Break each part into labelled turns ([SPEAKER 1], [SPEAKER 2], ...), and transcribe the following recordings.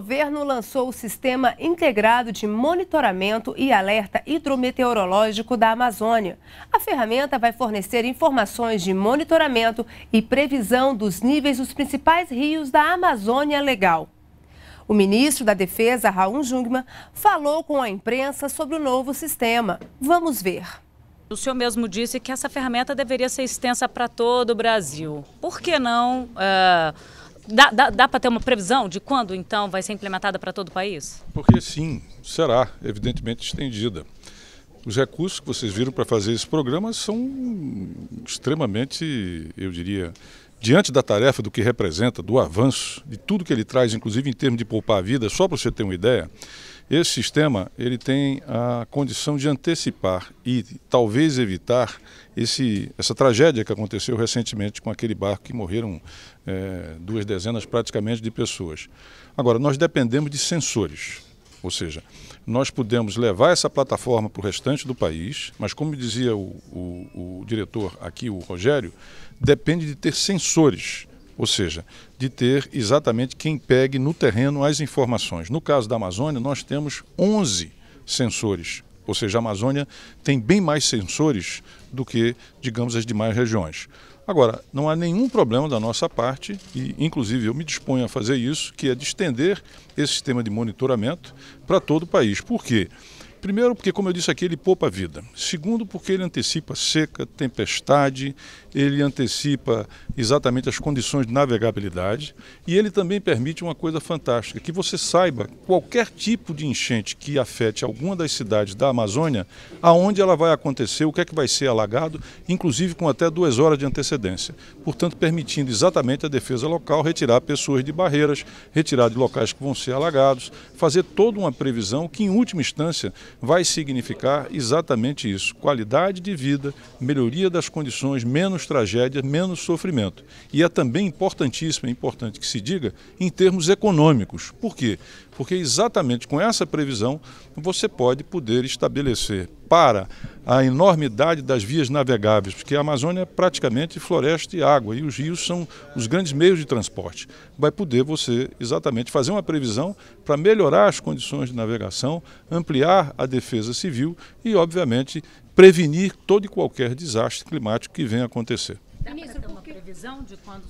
[SPEAKER 1] governo lançou o Sistema Integrado de Monitoramento e Alerta Hidrometeorológico da Amazônia. A ferramenta vai fornecer informações de monitoramento e previsão dos níveis dos principais rios da Amazônia Legal. O ministro da Defesa, Raul Jungmann, falou com a imprensa sobre o novo sistema. Vamos ver. O senhor mesmo disse que essa ferramenta deveria ser extensa para todo o Brasil. Por que não? Uh Dá, dá, dá para ter uma previsão de quando, então, vai ser implementada para todo o país?
[SPEAKER 2] Porque sim, será, evidentemente, estendida. Os recursos que vocês viram para fazer esse programa são extremamente, eu diria, diante da tarefa do que representa, do avanço, de tudo que ele traz, inclusive em termos de poupar a vida, só para você ter uma ideia, esse sistema ele tem a condição de antecipar e talvez evitar esse, essa tragédia que aconteceu recentemente com aquele barco que morreram é, duas dezenas praticamente de pessoas. Agora, nós dependemos de sensores, ou seja, nós podemos levar essa plataforma para o restante do país, mas como dizia o, o, o diretor aqui, o Rogério, depende de ter sensores ou seja, de ter exatamente quem pegue no terreno as informações. No caso da Amazônia, nós temos 11 sensores. Ou seja, a Amazônia tem bem mais sensores do que, digamos, as demais regiões. Agora, não há nenhum problema da nossa parte, e inclusive eu me disponho a fazer isso, que é de estender esse sistema de monitoramento para todo o país. Por quê? Primeiro, porque, como eu disse aqui, ele poupa a vida. Segundo, porque ele antecipa seca, tempestade, ele antecipa exatamente as condições de navegabilidade e ele também permite uma coisa fantástica, que você saiba qualquer tipo de enchente que afete alguma das cidades da Amazônia, aonde ela vai acontecer, o que é que vai ser alagado, inclusive com até duas horas de antecedência. Portanto, permitindo exatamente a defesa local retirar pessoas de barreiras, retirar de locais que vão ser alagados, fazer toda uma previsão que, em última instância, vai significar exatamente isso: qualidade de vida, melhoria das condições, menos tragédia, menos sofrimento. E é também importantíssimo, é importante que se diga, em termos econômicos. Por quê? Porque exatamente com essa previsão você pode poder estabelecer para a enormidade das vias navegáveis, porque a Amazônia é praticamente floresta e água, e os rios são os grandes meios de transporte. Vai poder você exatamente fazer uma previsão para melhorar as condições de navegação, ampliar a defesa civil e, obviamente, prevenir todo e qualquer desastre climático que venha acontecer.
[SPEAKER 1] Dá uma previsão de quando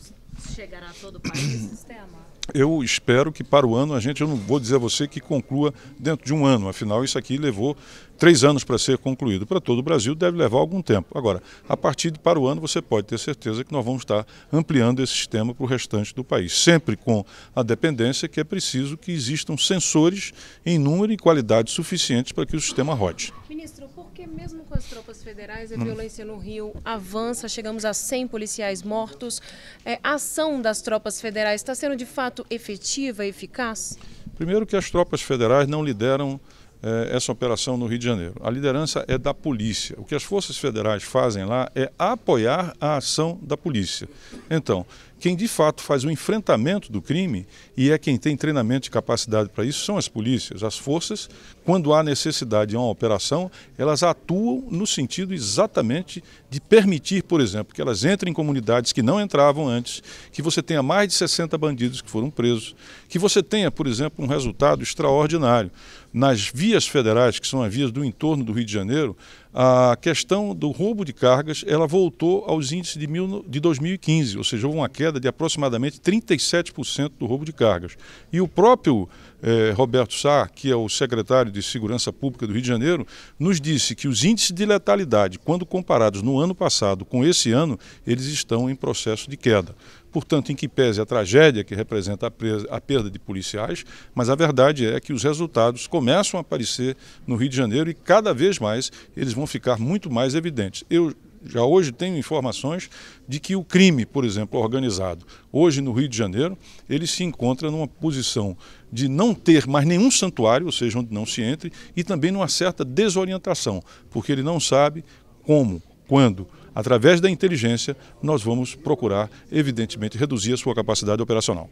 [SPEAKER 1] chegará todo o país
[SPEAKER 2] sistema? eu espero que para o ano a gente, eu não vou dizer a você que conclua dentro de um ano, afinal isso aqui levou três anos para ser concluído para todo o Brasil, deve levar algum tempo. Agora, a partir de para o ano, você pode ter certeza que nós vamos estar ampliando esse sistema para o restante do país, sempre com a dependência que é preciso que existam sensores em número e qualidade suficientes para que o sistema rode. Ministro, por que
[SPEAKER 1] mesmo com as tropas federais a hum. violência no Rio avança, chegamos a 100 policiais mortos? É, a ação das tropas federais está sendo de fato efetiva, eficaz?
[SPEAKER 2] Primeiro que as tropas federais não lideram eh, essa operação no Rio de Janeiro. A liderança é da polícia. O que as forças federais fazem lá é apoiar a ação da polícia. Então, quem de fato faz o enfrentamento do crime e é quem tem treinamento e capacidade para isso são as polícias, as forças. Quando há necessidade de uma operação, elas atuam no sentido exatamente de permitir, por exemplo, que elas entrem em comunidades que não entravam antes, que você tenha mais de 60 bandidos que foram presos, que você tenha, por exemplo, um resultado extraordinário. Nas vias federais, que são as vias do entorno do Rio de Janeiro, a questão do roubo de cargas ela voltou aos índices de, mil, de 2015, ou seja, houve uma queda de aproximadamente 37% do roubo de cargas. E o próprio eh, Roberto Sá, que é o secretário de Segurança Pública do Rio de Janeiro, nos disse que os índices de letalidade, quando comparados no ano passado com esse ano, eles estão em processo de queda. Portanto, em que pese a tragédia que representa a perda de policiais, mas a verdade é que os resultados começam a aparecer no Rio de Janeiro e cada vez mais eles vão ficar muito mais evidentes. Eu já hoje tenho informações de que o crime, por exemplo, organizado, hoje no Rio de Janeiro, ele se encontra numa posição de não ter mais nenhum santuário, ou seja, onde não se entre, e também numa certa desorientação, porque ele não sabe como, quando, através da inteligência, nós vamos procurar, evidentemente, reduzir a sua capacidade operacional.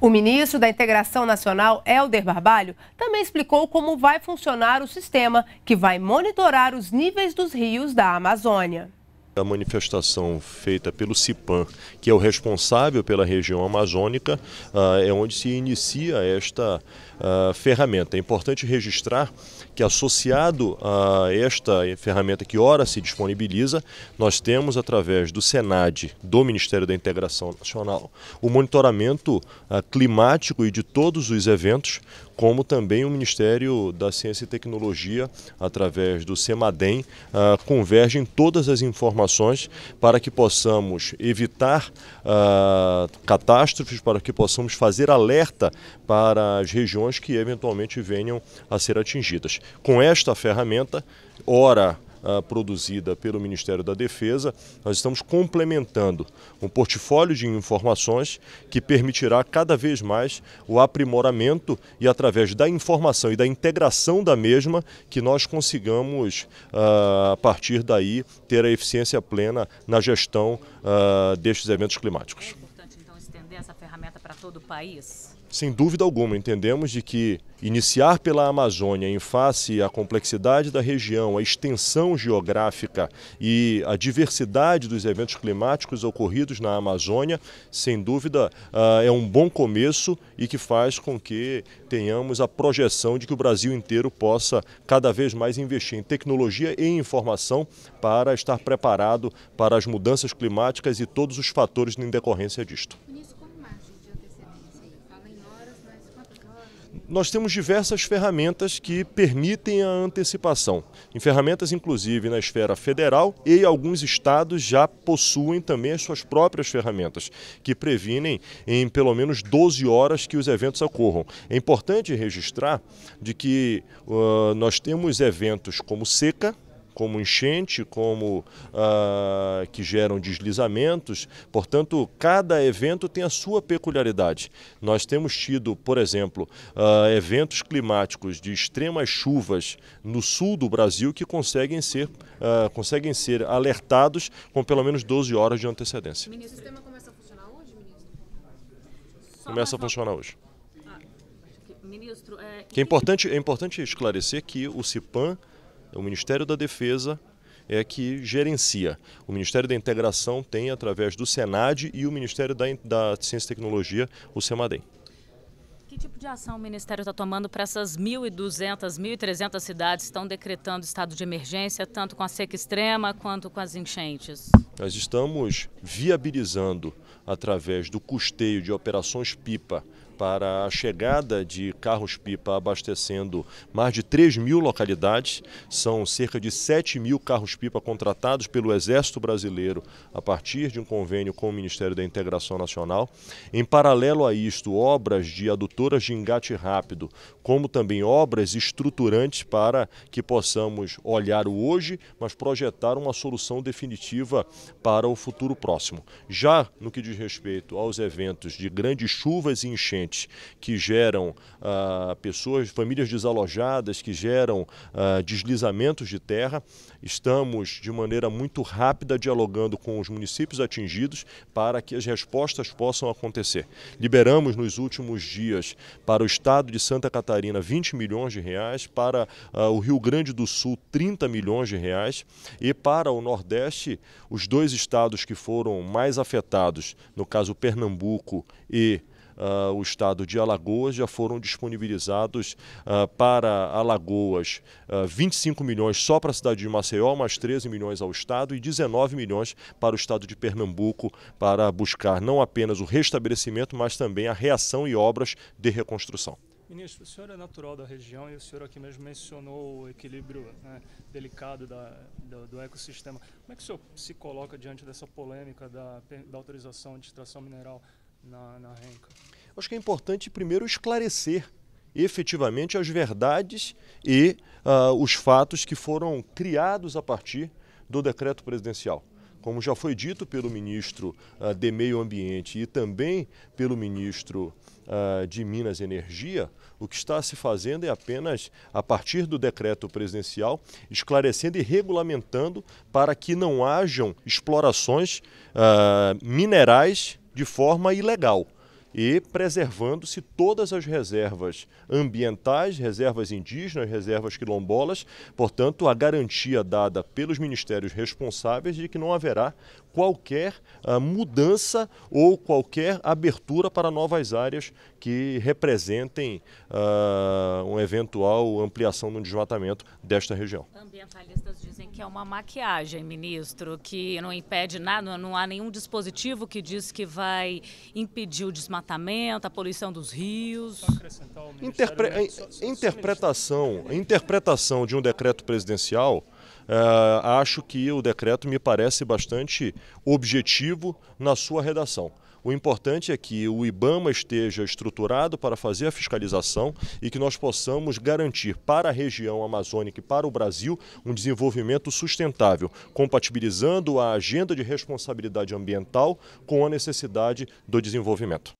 [SPEAKER 1] O ministro da Integração Nacional, Helder Barbalho, também explicou como vai funcionar o sistema que vai monitorar os níveis dos rios da Amazônia. A manifestação feita pelo CIPAM, que é o responsável pela região amazônica, ah, é onde se inicia esta ah, ferramenta. É importante registrar que, associado a esta ferramenta que ora se disponibiliza, nós temos, através do SENAD, do Ministério da Integração Nacional, o monitoramento ah, climático e de todos os eventos como também o Ministério da Ciência e Tecnologia, através do CEMADEM, ah, convergem todas as informações para que possamos evitar ah, catástrofes, para que possamos fazer alerta para as regiões que eventualmente venham a ser atingidas. Com esta ferramenta, ora ah, produzida pelo Ministério da Defesa, nós estamos complementando um portfólio de informações que permitirá cada vez mais o aprimoramento e através da informação e da integração da mesma que nós consigamos, ah, a partir daí, ter a eficiência plena na gestão ah, destes eventos climáticos. É importante, então, estender essa ferramenta para todo o país? Sem dúvida alguma, entendemos de que iniciar pela Amazônia em face à complexidade da região, à extensão geográfica e à diversidade dos eventos climáticos ocorridos na Amazônia, sem dúvida ah, é um bom começo e que faz com que tenhamos a projeção de que o Brasil inteiro possa cada vez mais investir em tecnologia e informação para estar preparado para as mudanças climáticas e todos os fatores em decorrência disto. nós temos diversas ferramentas que permitem a antecipação. Em ferramentas, inclusive, na esfera federal e alguns estados já possuem também as suas próprias ferramentas, que previnem em pelo menos 12 horas que os eventos ocorram. É importante registrar de que uh, nós temos eventos como seca, como enchente, como uh, que geram deslizamentos. Portanto, cada evento tem a sua peculiaridade. Nós temos tido, por exemplo, uh, eventos climáticos de extremas chuvas no sul do Brasil que conseguem ser, uh, conseguem ser alertados com pelo menos 12 horas de antecedência. o sistema começa a funcionar hoje, começa a funcionar hoje. ministro, é... Que é importante, é importante esclarecer que o CIPAM o Ministério da Defesa é que gerencia. O Ministério da Integração tem, através do SENAD e o Ministério da, da Ciência e Tecnologia, o SEMADEM. Que tipo de ação o Ministério está tomando para essas 1.200, 1.300 cidades que estão decretando estado de emergência, tanto com a seca extrema quanto com as enchentes? Nós estamos viabilizando, através do custeio de operações PIPA, para a chegada de carros-pipa abastecendo mais de 3 mil localidades. São cerca de 7 mil carros-pipa contratados pelo Exército Brasileiro a partir de um convênio com o Ministério da Integração Nacional. Em paralelo a isto, obras de adutoras de engate rápido, como também obras estruturantes para que possamos olhar o hoje, mas projetar uma solução definitiva para o futuro próximo. Já no que diz respeito aos eventos de grandes chuvas e enchentes, que geram ah, pessoas, famílias desalojadas, que geram ah, deslizamentos de terra. Estamos, de maneira muito rápida, dialogando com os municípios atingidos para que as respostas possam acontecer. Liberamos nos últimos dias para o estado de Santa Catarina 20 milhões de reais, para ah, o Rio Grande do Sul 30 milhões de reais e para o Nordeste, os dois estados que foram mais afetados, no caso Pernambuco e uh, o estado de Alagoas, já foram disponibilizados uh, para Alagoas uh, ah, 25 milhões só para a cidade de Maceió, mais 13 milhões ao estado e 19 milhões para o estado de Pernambuco para buscar não apenas o restabelecimento, mas também a reação e obras de reconstrução.
[SPEAKER 2] Ministro, o senhor é natural
[SPEAKER 1] da região e o senhor aqui mesmo mencionou o equilíbrio né, delicado da, do, do, ecossistema. Como é que o senhor se coloca diante dessa polêmica da, da autorização de extração mineral na, na renca. Acho que é importante primeiro esclarecer efetivamente as verdades e uh, os fatos que foram criados a partir do decreto presidencial. Como já foi dito pelo ministro uh, de Meio Ambiente e também pelo ministro uh, de Minas e Energia, o que está se fazendo é apenas, a partir do decreto presidencial, esclarecendo e regulamentando para que não hajam explorações minerais de forma ilegal e preservando-se todas as reservas ambientais, reservas indígenas, reservas quilombolas. Portanto, a garantia dada pelos ministérios responsáveis de que não haverá qualquer uh, mudança ou qualquer abertura para novas áreas que representem uh, ah, uma eventual ampliação no desmatamento desta região. Ambientalistas dizem que é uma maquiagem, ministro, que não impede nada, não há nenhum dispositivo que diz que vai impedir o desmatamento, a poluição dos rios. Interpre... Né? Interpretação, interpretação de um decreto presidencial Uh, acho que o decreto me parece bastante objetivo na sua redação. O importante é que o IBAMA esteja estruturado para fazer a fiscalização e que nós possamos garantir para a região amazônica e para o Brasil um desenvolvimento sustentável, compatibilizando a agenda de responsabilidade ambiental com a necessidade do desenvolvimento.